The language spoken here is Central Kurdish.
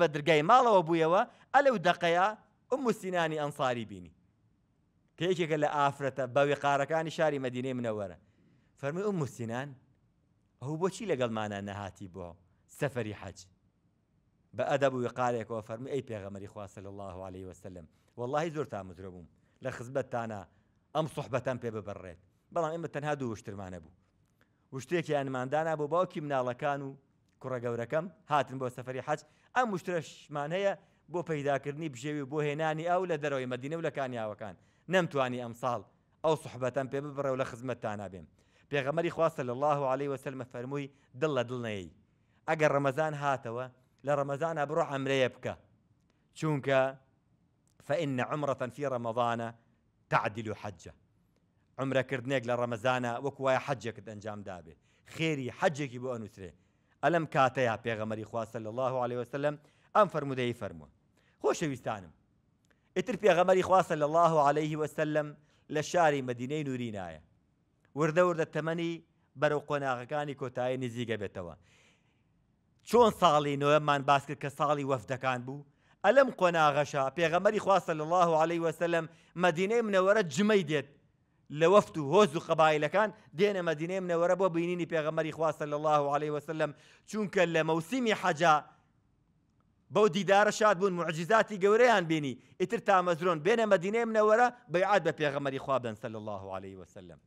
بە درگای ماڵەوە بوویەوە ئەلەو دەقەیە ئەم مسینانی ئەنساری بینی کە یەکێکە لە ئافرەتە بەوێ قارەکانی شاری مەدینەی منەوەرە فەرمی ئەم مسینان ئەو بۆچی لەگەڵمانە نەهاتی بۆ سەفری حەج بە ئەدەب وقارێکەوە فەرمی ئەی پێغەمەری خواسە لە الله عليه وسلم واللهی زۆر تا مزرەبووم لە خزبەتتانە ئەم سوحبەتان پێ ببڕێت بەڵام ئێمە تەنها دوو وشترمانە بوو وشتێکی ئەنماندانا بۆ باوکی مناڵەکان و کوڕە گەورەکەم هاتن بۆ سەفری حەج ئەم مشترەشمان هەیە بۆ پەیداکردنی بژێوی بۆ هێنانی ئەو لە دەرەوەی مەدینە و لە کانیاوەکان نەمتوانی ئەمساڵ ئەو سوحبەتەن پێ ببڕێ و لە خزمەتتان نابێم پێغەمەری خواستە لە الله عليه وسلمە فەرمووی دڵ لە دڵنەی ئەگەر ڕەمەزان هاتەوە لە ڕەمەزان بڕۆ ئەمرەیە بکە چونکە فإن عمرة في رمضان تعدل حجة عمرك كردنيك لرمضان وكوايا حجك وایە دابي خيري حجك يبو حەجێکی ئەلم کاتەیە پێغەمەری خواستە لە الله عليه وسلم ئەم فرەرمودەی فەرمووە خۆشەویستانم ئیتر پێغەمەری خواستە لە الله عليه وسلم لە شاری مدینەی نوری نایە وردە وردە تەمەنی بەرەو قۆناغەکانی کۆتایی نزیگە بێتەوە چۆن ساڵی نوێمان باس کرد کە ساڵی وەفدەکان بوو ئەلم قۆناغەشە پێغەمەری خواستە لە الله عليه وسلم مدینەی منەوەرە جمەی دێت لە وەفت و هۆز و قەبایلەکان دێنە مەدینێ منەوەرە بۆ بینینی پێغەمەری خواستە لە الله عليه وسلم چونکە لە مەوسیمی حەجا بەو دیدارە شاد بوون معجززاتی گەورەیان بینی ئیتر تا مەزرۆن بێنە مەدینێ منەوەرە بەیعات بە پێغەمەری خوابن سل الله عليه وسلم.